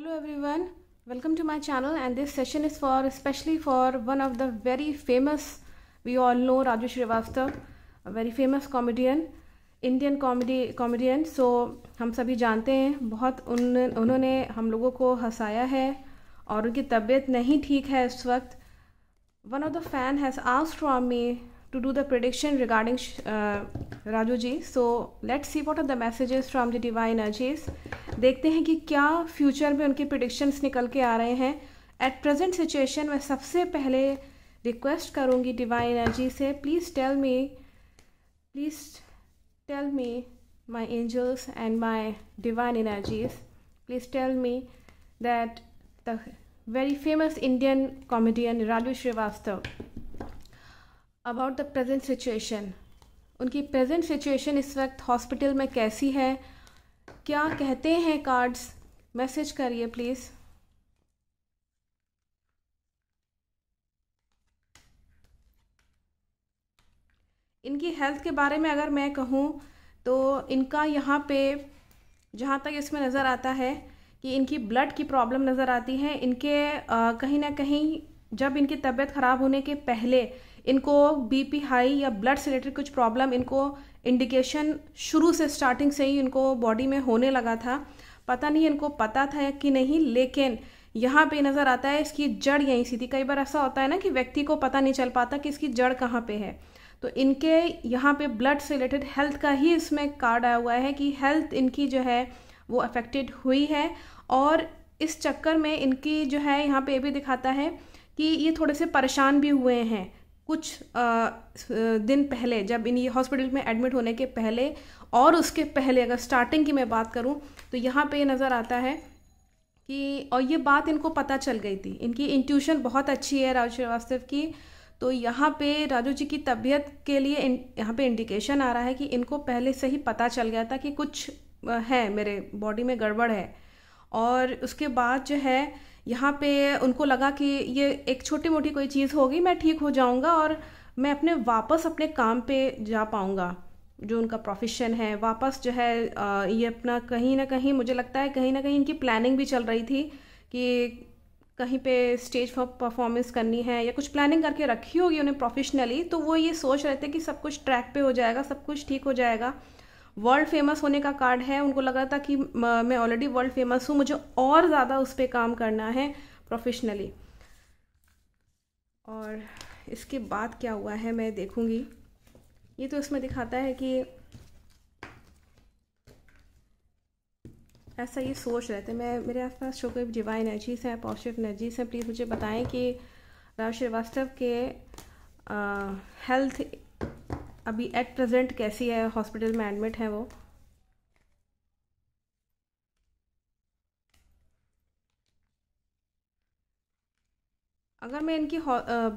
Hello everyone welcome to my channel and this session is for specially for one of the very famous we all know Raju Srivastava very famous comedian Indian comedy comedian so हम सभी जानते हैं बहुत उन उन्होंने हम लोगों को हंसाया है और उनकी तबीयत नहीं ठीक है इस वक्त one of the fan has asked from me to do the prediction regarding uh, Raju ji. So let's see what are the messages from the divine energies. देखते हैं कि क्या future में उनके predictions निकल के आ रहे हैं At present situation मैं सबसे पहले request करूँगी divine energy से please tell me, please tell me my angels and my divine energies please tell me that the very famous indian comedian raju srivastav about the present situation उनकी present situation इस वक्त hospital में कैसी है क्या कहते हैं कार्ड्स मैसेज करिए प्लीज़ इनकी हेल्थ के बारे में अगर मैं कहूँ तो इनका यहाँ पे जहाँ तक इसमें नज़र आता है कि इनकी ब्लड की प्रॉब्लम नज़र आती है इनके कहीं ना कहीं जब इनकी तबीयत ख़राब होने के पहले इनको बीपी हाई या ब्लड से रिलेटेड कुछ प्रॉब्लम इनको इंडिकेशन शुरू से स्टार्टिंग से ही इनको बॉडी में होने लगा था पता नहीं इनको पता था कि नहीं लेकिन यहाँ पे नज़र आता है इसकी जड़ यहीं थी कई बार ऐसा होता है ना कि व्यक्ति को पता नहीं चल पाता कि इसकी जड़ कहाँ पे है तो इनके यहाँ पे ब्लड से रिलेटेड हेल्थ का ही इसमें कार्ड आया हुआ है कि हेल्थ इनकी जो है वो अफेक्टेड हुई है और इस चक्कर में इनकी जो है यहाँ पे ये भी दिखाता है कि ये थोड़े से परेशान भी हुए हैं कुछ दिन पहले जब इन ये हॉस्पिटल में एडमिट होने के पहले और उसके पहले अगर स्टार्टिंग की मैं बात करूं तो यहाँ पे नज़र आता है कि और ये बात इनको पता चल गई थी इनकी इंट्यूशन बहुत अच्छी है राजू श्रीवास्तव की तो यहाँ पे राजू जी की तबीयत के लिए इन यहाँ पे इंडिकेशन आ रहा है कि इनको पहले से ही पता चल गया था कि कुछ है मेरे बॉडी में गड़बड़ है और उसके बाद जो है यहाँ पे उनको लगा कि ये एक छोटी मोटी कोई चीज़ होगी मैं ठीक हो जाऊँगा और मैं अपने वापस अपने काम पे जा पाऊँगा जो उनका प्रोफेशन है वापस जो है ये अपना कहीं ना कहीं मुझे लगता है कहीं ना कहीं इनकी प्लानिंग भी चल रही थी कि कहीं पे स्टेज पर परफॉर्मेंस करनी है या कुछ प्लानिंग करके रखी होगी उन्हें प्रोफेशनली तो वो ये सोच रहे थे कि सब कुछ ट्रैक पे हो जाएगा सब कुछ ठीक हो जाएगा वर्ल्ड फेमस होने का कार्ड है उनको लग रहा था कि मैं ऑलरेडी वर्ल्ड फेमस हूँ मुझे और ज़्यादा उस पर काम करना है प्रोफेशनली और इसके बाद क्या हुआ है मैं देखूँगी ये तो इसमें दिखाता है कि ऐसा ये सोच रहे थे मैं मेरे आसपास शुगर जीवा एनर्जीज हैं पॉजिटिव एनर्जीज हैं प्लीज़ मुझे बताएं कि राव श्रीवास्तव के हेल्थ अभी एट प्रेजेंट कैसी है हॉस्पिटल में एडमिट है वो अगर मैं इनकी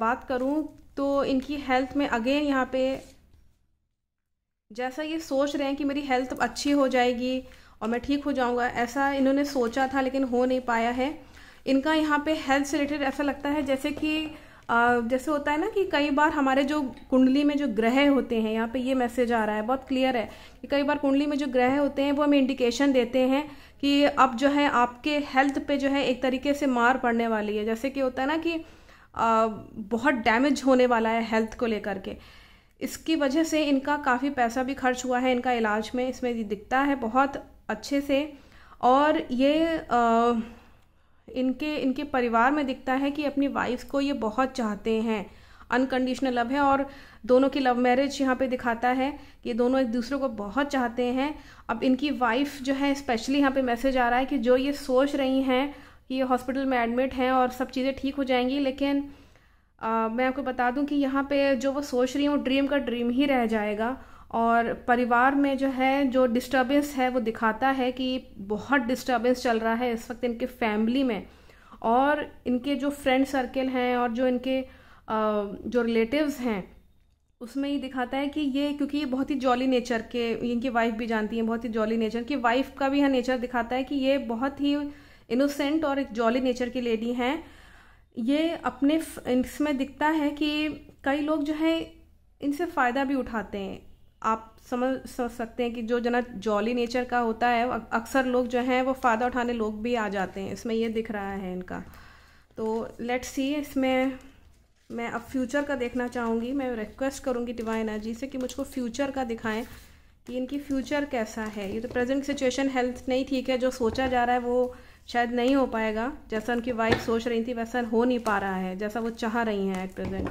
बात करूं तो इनकी हेल्थ में अगेन यहाँ पे जैसा ये सोच रहे हैं कि मेरी हेल्थ अच्छी हो जाएगी और मैं ठीक हो जाऊंगा ऐसा इन्होंने सोचा था लेकिन हो नहीं पाया है इनका यहाँ पे हेल्थ से रिलेटेड ऐसा लगता है जैसे कि जैसे होता है ना कि कई बार हमारे जो कुंडली में जो ग्रह होते हैं यहाँ पे ये मैसेज आ रहा है बहुत क्लियर है कि कई बार कुंडली में जो ग्रह होते हैं वो हमें इंडिकेशन देते हैं कि अब जो है आपके हेल्थ पे जो है एक तरीके से मार पड़ने वाली है जैसे कि होता है ना कि आ, बहुत डैमेज होने वाला है हेल्थ को लेकर के इसकी वजह से इनका काफ़ी पैसा भी खर्च हुआ है इनका इलाज में इसमें दिखता है बहुत अच्छे से और ये आ, इनके इनके परिवार में दिखता है कि अपनी वाइफ को ये बहुत चाहते हैं अनकंडीशनल लव है और दोनों की लव मैरिज यहाँ पे दिखाता है कि दोनों एक दूसरे को बहुत चाहते हैं अब इनकी वाइफ जो है स्पेशली यहाँ पे मैसेज आ रहा है कि जो ये सोच रही हैं कि ये हॉस्पिटल में एडमिट हैं और सब चीज़ें ठीक हो जाएंगी लेकिन आ, मैं आपको बता दूं कि यहाँ पे जो वो सोच रही हैं वो ड्रीम का ड्रीम ही रह जाएगा और परिवार में जो है जो डिस्टरबेंस है वो दिखाता है कि बहुत डिस्टरबेंस चल रहा है इस वक्त इनके फैमिली में और इनके जो फ्रेंड सर्कल हैं और जो इनके जो रिलेटिव्स हैं उसमें ये दिखाता है कि ये क्योंकि ये बहुत ही जॉली नेचर के इनकी वाइफ भी जानती हैं बहुत ही जॉली नेचर की वाइफ का भी यहाँ नेचर दिखाता है कि ये बहुत ही इनोसेंट और एक जॉली नेचर की लेडी हैं ये अपने इसमें दिखता है कि कई लोग जो है इनसे फ़ायदा भी उठाते हैं आप समझ सकते हैं कि जो जना जॉली नेचर का होता है अक्सर लोग जो हैं वो फ़ायदा उठाने लोग भी आ जाते हैं इसमें ये दिख रहा है इनका तो लेट्स सी इसमें मैं अब फ्यूचर का देखना चाहूँगी मैं रिक्वेस्ट करूँगी डिवाइन एनर्जी से कि मुझको फ्यूचर का दिखाएं कि इनकी फ्यूचर कैसा है ये तो प्रेजेंट सिचुएशन हेल्थ नहीं ठीक है जो सोचा जा रहा है वो शायद नहीं हो पाएगा जैसा उनकी वाइफ सोच रही थी वैसा हो नहीं पा रहा है जैसा वो चाह रही हैं एट प्रेजेंट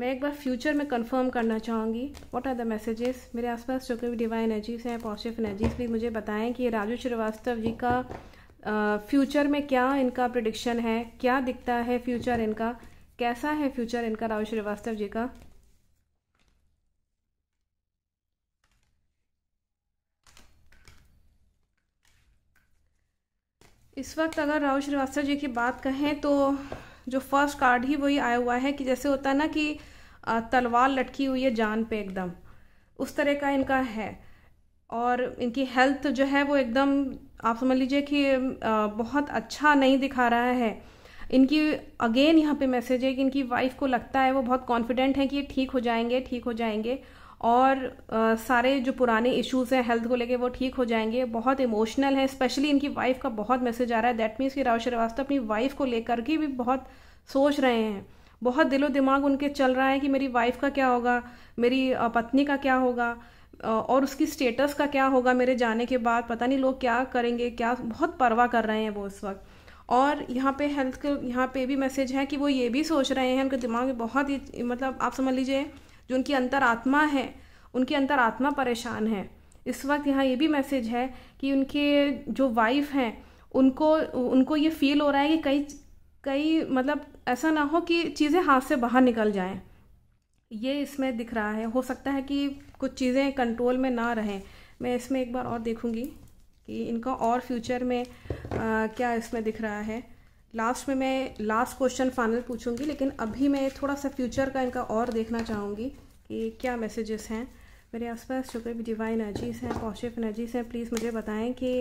मैं एक बार फ्यूचर में कंफर्म करना चाहूँगी व्हाट आर द मैसेजेस मेरे आसपास जो कोई डिवाइन एनर्जीज हैं पॉजिटिव एनर्जीज भी मुझे बताएं कि राजू श्रीवास्तव जी का फ्यूचर में क्या इनका प्रडिक्शन है क्या दिखता है फ्यूचर इनका कैसा है फ्यूचर इनका राजू श्रीवास्तव जी का इस वक्त अगर राहुल श्रीवास्तव जी की बात कहें तो जो फर्स्ट कार्ड ही वही आया हुआ है कि जैसे होता है ना कि तलवार लटकी हुई है जान पे एकदम उस तरह का इनका है और इनकी हेल्थ जो है वो एकदम आप समझ लीजिए कि बहुत अच्छा नहीं दिखा रहा है इनकी अगेन यहाँ पे मैसेज है कि इनकी वाइफ को लगता है वो बहुत कॉन्फिडेंट है कि ये ठीक हो जाएंगे ठीक हो जाएंगे और आ, सारे जो पुराने इश्यूज़ हैं हेल्थ को लेके वो ठीक हो जाएंगे बहुत इमोशनल है स्पेशली इनकी वाइफ का बहुत मैसेज आ रहा है दैट मीन्स कि राव श्रीवास्तव अपनी वाइफ को लेकर के भी बहुत सोच रहे हैं बहुत दिलो दिमाग उनके चल रहा है कि मेरी वाइफ का क्या होगा मेरी पत्नी का क्या होगा और उसकी स्टेटस का क्या होगा मेरे जाने के बाद पता नहीं लोग क्या करेंगे क्या बहुत परवाह कर रहे हैं वो उस वक्त और यहाँ पे हेल्थ के यहाँ पे भी मैसेज है कि वो ये भी सोच रहे हैं उनके दिमाग में बहुत ही मतलब आप समझ लीजिए जो उनकी अंतरात्मा है उनकी अंतरात्मा परेशान है इस वक्त यहाँ ये भी मैसेज है कि उनके जो वाइफ हैं उनको उनको ये फील हो रहा है कि कई कई मतलब ऐसा ना हो कि चीज़ें हाथ से बाहर निकल जाएं ये इसमें दिख रहा है हो सकता है कि कुछ चीज़ें कंट्रोल में ना रहें मैं इसमें एक बार और देखूँगी कि इनका और फ्यूचर में आ, क्या इसमें दिख रहा है लास्ट में मैं लास्ट क्वेश्चन फाइनल पूछूंगी लेकिन अभी मैं थोड़ा सा फ्यूचर का इनका और देखना चाहूँगी कि क्या मैसेजेस हैं मेरे आसपास जो कोई भी डिवाइन एनर्जीज हैं पॉजिटिव एनर्जीज हैं प्लीज़ मुझे बताएं कि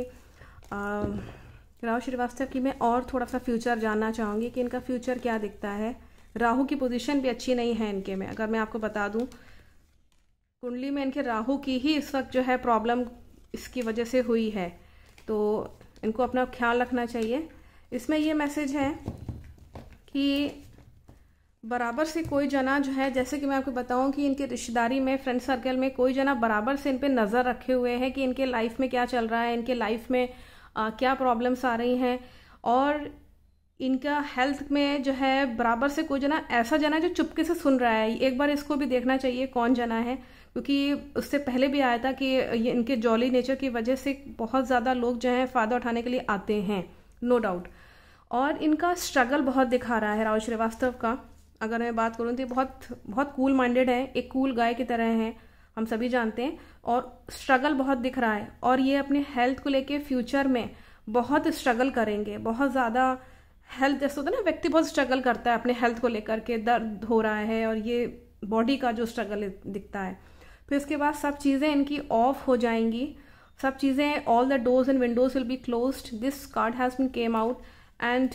राहु श्रीवास्तव की मैं और थोड़ा सा फ्यूचर जानना चाहूँगी कि इनका फ्यूचर क्या दिखता है राहु की पोजीशन भी अच्छी नहीं है इनके में अगर मैं आपको बता दूं कुंडली में इनके राहु की ही इस वक्त जो है प्रॉब्लम इसकी वजह से हुई है तो इनको अपना ख्याल रखना चाहिए इसमें ये मैसेज है कि बराबर से कोई जना जो है जैसे कि मैं आपको बताऊं कि इनके रिश्तेदारी में फ्रेंड सर्कल में कोई जना बराबर से इन पर नज़र रखे हुए हैं कि इनके लाइफ में क्या चल रहा है इनके लाइफ में आ, क्या प्रॉब्लम्स आ रही हैं और इनका हेल्थ में जो है बराबर से कोई जना ऐसा जना है जो चुपके से सुन रहा है एक बार इसको भी देखना चाहिए कौन जना है क्योंकि उससे पहले भी आया था कि इनके जॉली नेचर की वजह से बहुत ज़्यादा लोग जो हैं फ़ायदा उठाने के लिए आते हैं नो no डाउट और इनका स्ट्रगल बहुत दिखा रहा है राहुल श्रीवास्तव का अगर मैं बात करूँ तो ये बहुत बहुत कूल माइंडेड है एक कूल गाय की तरह हैं हम सभी जानते हैं और स्ट्रगल बहुत दिख रहा है और ये अपने हेल्थ को लेके फ्यूचर में बहुत स्ट्रगल करेंगे बहुत ज़्यादा हेल्थ जैसे होता है ना व्यक्ति बहुत स्ट्रगल करता है अपने हेल्थ को लेकर के दर्द हो रहा है और ये बॉडी का जो स्ट्रगल दिखता है फिर उसके बाद सब चीज़ें इनकी ऑफ हो जाएंगी सब चीज़ें all the doors and windows will be close this card has been came out and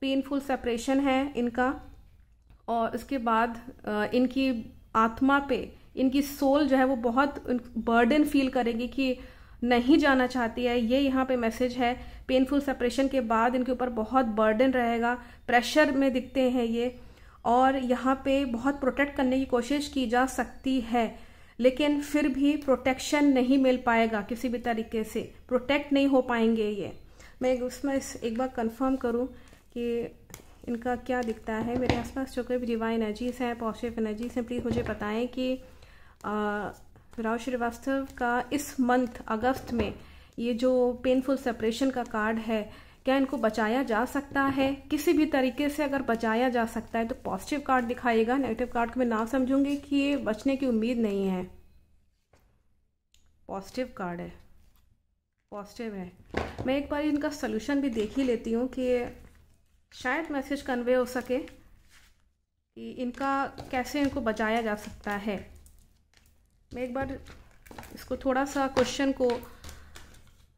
painful separation है इनका और उसके बाद इनकी आत्मा पे इनकी सोल जो है वो बहुत बर्डन फील करेगी कि नहीं जाना चाहती है ये यहाँ पे मैसेज है पेनफुल सेपरेशन के बाद इनके ऊपर बहुत बर्डन रहेगा प्रेशर में दिखते हैं ये और यहाँ पे बहुत प्रोटेक्ट करने की कोशिश की जा सकती है लेकिन फिर भी प्रोटेक्शन नहीं मिल पाएगा किसी भी तरीके से प्रोटेक्ट नहीं हो पाएंगे ये मैं उसमें एक बार कंफर्म करूं कि इनका क्या दिखता है मेरे आसपास जो कोई भी डिवाइन एनर्जीज हैं पॉजिटिव एनर्जीज हैं प्लीज़ मुझे बताएं कि राव श्रीवास्तव का इस मंथ अगस्त में ये जो पेनफुल सेपरेशन का कार्ड है क्या इनको बचाया जा सकता है किसी भी तरीके से अगर बचाया जा सकता है तो पॉजिटिव कार्ड दिखाएगा नेगेटिव कार्ड को मैं ना समझूंगी कि ये बचने की उम्मीद नहीं है पॉजिटिव कार्ड है पॉजिटिव है मैं एक बार इनका सोल्यूशन भी देख ही लेती हूँ कि शायद मैसेज कन्वे हो सके कि इनका कैसे इनको बचाया जा सकता है मैं एक बार इसको थोड़ा सा क्वेश्चन को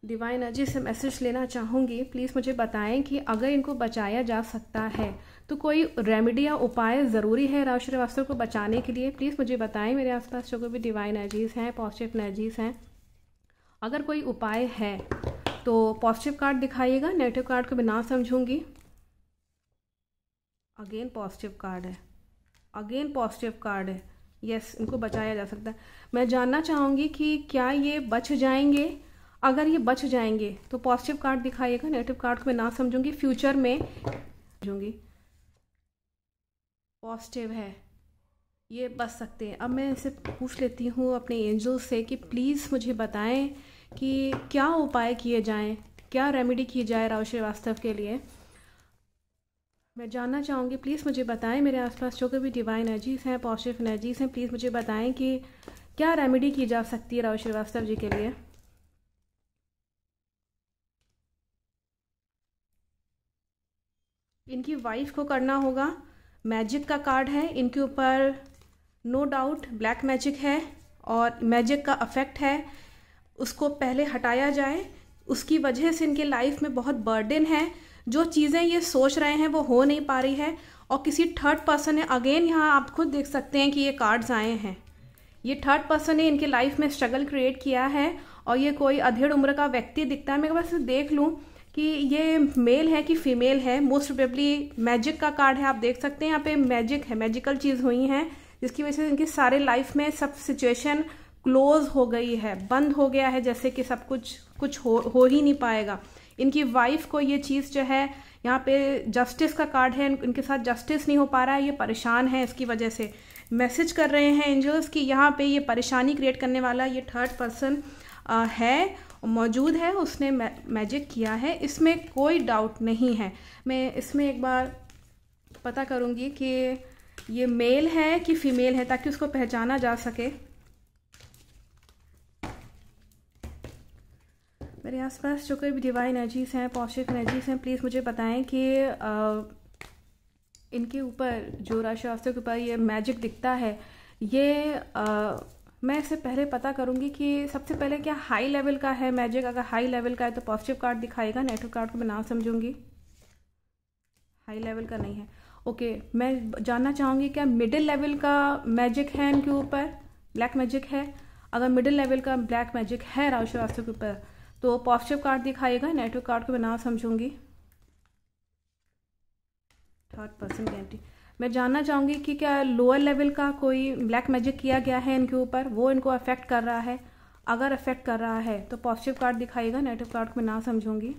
डिवाइन एनर्जी से मैसेज लेना चाहूँगी प्लीज़ मुझे बताएं कि अगर इनको बचाया जा सकता है तो कोई रेमेडी या उपाय ज़रूरी है राव श्रीवास्तव को बचाने के लिए प्लीज़ मुझे बताएं मेरे आसपास जो भी डिवाइन एनर्जीज़ हैं पॉजिटिव एनर्जीज़ हैं अगर कोई उपाय है तो पॉजिटिव कार्ड दिखाइएगा नेगेटिव कार्ड को मैं ना समझूंगी अगेन पॉजिटिव कार्ड है अगेन पॉजिटिव कार्ड है यस इनको बचाया जा सकता है मैं जानना चाहूंगी कि क्या ये बच जाएंगे अगर ये बच जाएंगे तो पॉजिटिव कार्ड दिखाइएगा नेगेटिव कार्ड को मैं ना समझूंगी फ्यूचर में समझूंगी पॉजिटिव है ये बच सकते हैं अब मैं इसे पूछ लेती हूँ अपने एंजल से कि प्लीज़ मुझे बताएं कि क्या उपाय किए जाएं क्या रेमेडी की जाए राव श्रीवास्तव के लिए मैं जानना चाहूँगी प्लीज़ मुझे बताएं मेरे आसपास जो भी डिवाइन एनर्जीज हैं पॉजिटिव एनर्जीज हैं प्लीज़ मुझे बताएं कि क्या रेमेडी की जा सकती है राव श्रीवास्तव जी के लिए इनकी वाइफ को करना होगा मैजिक का कार्ड है इनके ऊपर नो डाउट ब्लैक मैजिक है और मैजिक का अफेक्ट है उसको पहले हटाया जाए उसकी वजह से इनके लाइफ में बहुत बर्डन है जो चीज़ें ये सोच रहे हैं वो हो नहीं पा रही है और किसी थर्ड पर्सन ने अगेन यहाँ आप खुद देख सकते हैं कि ये कार्ड्स आए हैं ये थर्ड पर्सन ने इनके लाइफ में स्ट्रगल क्रिएट किया है और ये कोई अधेड़ उम्र का व्यक्ति दिखता है मैं बस देख लूँ कि ये मेल है कि फीमेल है मोस्ट प्रोबेबली मैजिक का कार्ड है आप देख सकते हैं यहाँ पे मैजिक है मैजिकल चीज़ हुई हैं जिसकी वजह से इनकी सारे लाइफ में सब सिचुएशन क्लोज हो गई है बंद हो गया है जैसे कि सब कुछ कुछ हो हो ही नहीं पाएगा इनकी वाइफ को ये चीज़ जो है यहाँ पे जस्टिस का कार्ड है इनके साथ जस्टिस नहीं हो पा रहा है ये परेशान है इसकी वजह से मैसेज कर रहे हैं एंजल्स कि यहाँ पे ये परेशानी क्रिएट करने वाला ये थर्ड पर्सन है मौजूद है उसने मैजिक किया है इसमें कोई डाउट नहीं है मैं इसमें एक बार पता करूँगी कि ये मेल है कि फीमेल है ताकि उसको पहचाना जा सके मेरे आसपास जो कोई भी डिवाइन एनर्जीज हैं पॉजिटिव एनर्जीज हैं प्लीज़ मुझे बताएं कि इनके ऊपर जो राशि के ऊपर ये मैजिक दिखता है ये आ, मैं इससे पहले पता करूंगी कि सबसे पहले क्या हाई लेवल का है मैजिक अगर हाई लेवल का है तो पॉजिटिव कार्ड दिखाएगा नेटवर्क कार्ड को मैं ना समझूंगी हाई लेवल का नहीं है ओके मैं जानना चाहूंगी क्या मिडिल लेवल का मैजिक है इनके ऊपर ब्लैक मैजिक है अगर मिडिल लेवल का ब्लैक मैजिक है राशि रास्ते के ऊपर तो पॉजिटिव कार्ड दिखाएगा नेगेटिव कार्ड को मैं ना समझूंगी थर्ड पर्सन कैंटी मैं जानना चाहूंगी कि क्या लोअर लेवल का कोई ब्लैक मैजिक किया गया है इनके ऊपर वो इनको अफेक्ट कर रहा है अगर अफेक्ट कर रहा है तो पॉजिटिव कार्ड दिखाएगा नेगेटिव कार्ड को मैं ना समझूंगी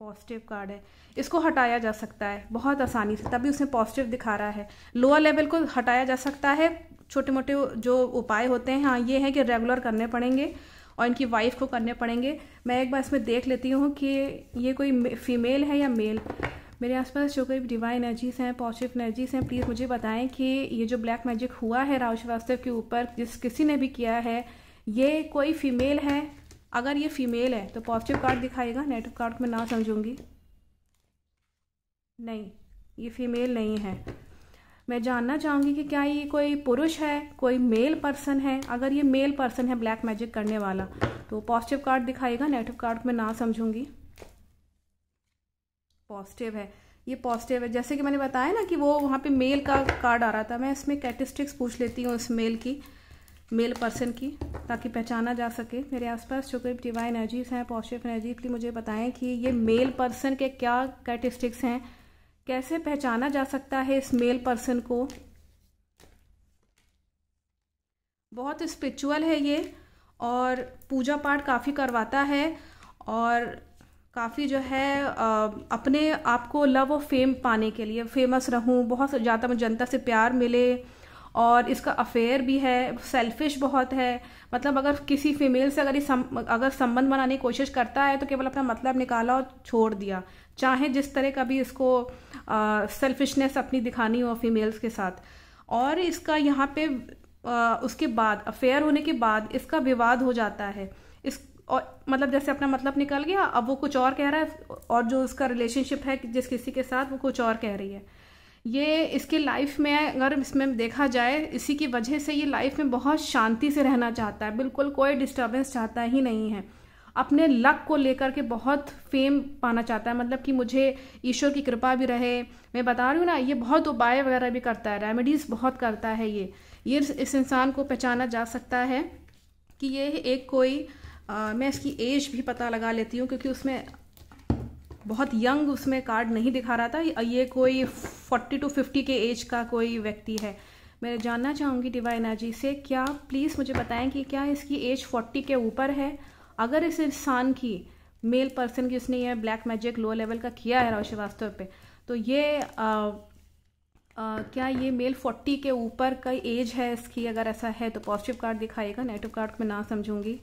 पॉजिटिव कार्ड है इसको हटाया जा सकता है बहुत आसानी से तभी उसने पॉजिटिव दिखा रहा है लोअर लेवल को हटाया जा सकता है छोटे मोटे जो उपाय होते हैं हाँ ये है कि रेगुलर करने पड़ेंगे और इनकी वाइफ को करने पड़ेंगे मैं एक बार इसमें देख लेती हूँ कि ये कोई फीमेल है या मेल मेरे आसपास जो कोई डिवाइन एनर्जीज हैं पॉजिटिव एनर्जीज हैं प्लीज़ मुझे बताएं कि ये जो ब्लैक मैजिक हुआ है राहुल श्रीवास्तव के ऊपर जिस किसी ने भी किया है ये कोई फीमेल है अगर ये फीमेल है तो पॉजिटिव कार्ड दिखाएगा नेगेटिव कार्ड में ना समझूंगी नहीं ये फीमेल नहीं है मैं जानना चाहूंगी कि क्या ये कोई पुरुष है कोई मेल पर्सन है अगर ये मेल पर्सन है ब्लैक मैजिक करने वाला तो पॉजिटिव कार्ड दिखाएगा नेगेटिव कार्ड में ना समझूंगी पॉजिटिव है ये पॉजिटिव है जैसे कि मैंने बताया ना कि वो वहां पे मेल का कार्ड आ रहा था मैं इसमें कैटिस्टिक्स पूछ लेती हूँ इस मेल की मेल पर्सन की ताकि पहचाना जा सके मेरे आसपास जो कोई डिवाइन एनर्जीज हैं पॉजिटिव एनर्जी की मुझे बताएं कि ये मेल पर्सन के क्या कैटिस्टिक्स हैं कैसे पहचाना जा सकता है इस मेल पर्सन को बहुत स्पिरिचुअल है ये और पूजा पाठ काफ़ी करवाता है और काफ़ी जो है अपने आप को लव और फेम पाने के लिए फेमस रहूं बहुत ज़्यादा जनता से प्यार मिले और इसका अफेयर भी है सेल्फिश बहुत है मतलब अगर किसी फीमेल से अगर ये सम, अगर संबंध बनाने की कोशिश करता है तो केवल अपना मतलब निकाला और छोड़ दिया चाहे जिस तरह का भी इसको सेल्फिशनेस अपनी दिखानी हो फीमेल्स के साथ और इसका यहाँ पे आ, उसके बाद अफेयर होने के बाद इसका विवाद हो जाता है इस और मतलब जैसे अपना मतलब निकल गया अब वो कुछ और कह रहा है और जो उसका रिलेशनशिप है जिस किसी के साथ वो कुछ और कह रही है ये इसके लाइफ में अगर इसमें देखा जाए इसी की वजह से ये लाइफ में बहुत शांति से रहना चाहता है बिल्कुल कोई डिस्टर्बेंस चाहता ही नहीं है अपने लक को लेकर के बहुत फेम पाना चाहता है मतलब कि मुझे ईश्वर की कृपा भी रहे मैं बता रही हूँ ना ये बहुत उपाय वगैरह भी करता है रेमेडीज़ बहुत करता है ये ये इस इंसान को पहचाना जा सकता है कि ये एक कोई आ, मैं इसकी एज भी पता लगा लेती हूँ क्योंकि उसमें बहुत यंग उसमें कार्ड नहीं दिखा रहा था ये कोई फोर्टी टू फिफ्टी के एज का कोई व्यक्ति है मैं जानना चाहूँगी डिवाइना जी से क्या प्लीज़ मुझे बताएं कि क्या इसकी एज फोर्टी के ऊपर है अगर इस इंसान की मेल पर्सन की उसने ये ब्लैक मैजिक लो लेवल का किया है राव वास्तव पे तो ये आ, आ, क्या ये मेल फोर्टी के ऊपर का एज है इसकी अगर ऐसा है तो पॉजिटिव कार्ड दिखाएगा नेगेटिव कार्ड में ना समझूंगी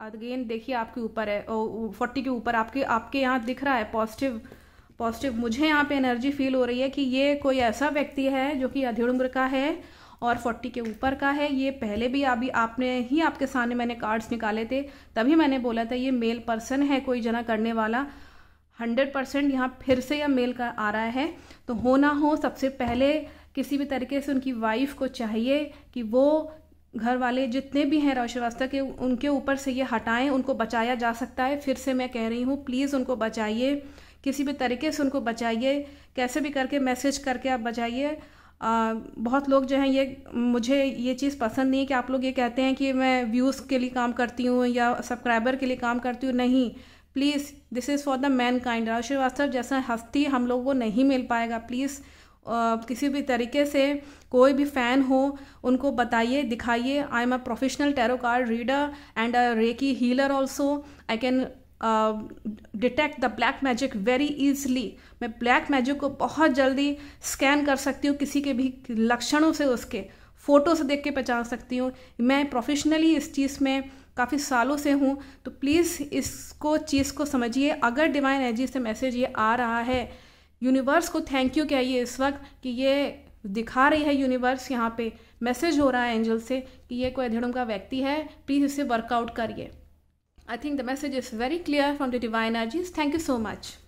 अगेन देखिए आपके ऊपर है फोर्टी के ऊपर आपके आपके यहाँ दिख रहा है पॉजिटिव पॉजिटिव मुझे यहाँ पे एनर्जी फील हो रही है कि ये कोई ऐसा व्यक्ति है जो कि अधेड़ उम्र का है और फोर्टी के ऊपर का है ये पहले भी अभी आपने ही आपके सामने मैंने कार्ड्स निकाले थे तभी मैंने बोला था ये मेल पर्सन है कोई जना करने वाला हंड्रेड परसेंट यहाँ फिर से यह मेल का आ रहा है तो हो ना हो सबसे पहले किसी भी तरीके से उनकी वाइफ को चाहिए कि वो घर वाले जितने भी हैं राव श्रीवास्तव के उनके ऊपर से ये हटाएं उनको बचाया जा सकता है फिर से मैं कह रही हूँ प्लीज़ उनको बचाइए किसी भी तरीके से उनको बचाइए कैसे भी करके मैसेज करके आप बचाइए आ, बहुत लोग जो हैं ये मुझे ये चीज़ पसंद नहीं है कि आप लोग ये कहते हैं कि मैं व्यूज़ के लिए काम करती हूँ या सब्सक्राइबर के लिए काम करती हूँ नहीं please this is for the mankind Raj Srivastava जैसा हस्ती हम लोगों को नहीं मिल पाएगा प्लीज़ किसी भी तरीके से कोई भी फ़ैन हो उनको बताइए दिखाइए I am a professional tarot card reader and a reiki healer also I can detect the black magic very easily मैं ब्लैक मैजिक को बहुत जल्दी स्कैन कर सकती हूँ किसी के भी लक्षणों से उसके फ़ोटो से देख के पहचान सकती हूँ मैं प्रोफेशनली इस चीज़ में काफ़ी सालों से हूँ तो प्लीज़ इसको चीज़ को समझिए अगर डिवाइन एनर्जी से मैसेज ये आ रहा है यूनिवर्स को थैंक यू कहिए इस वक्त कि ये दिखा रही है यूनिवर्स यहाँ पे मैसेज हो रहा है एंजल से कि ये कोई अधेड़म का व्यक्ति है प्लीज़ इसे वर्कआउट करिए I think the message is very clear from the divine energies. Thank you so much.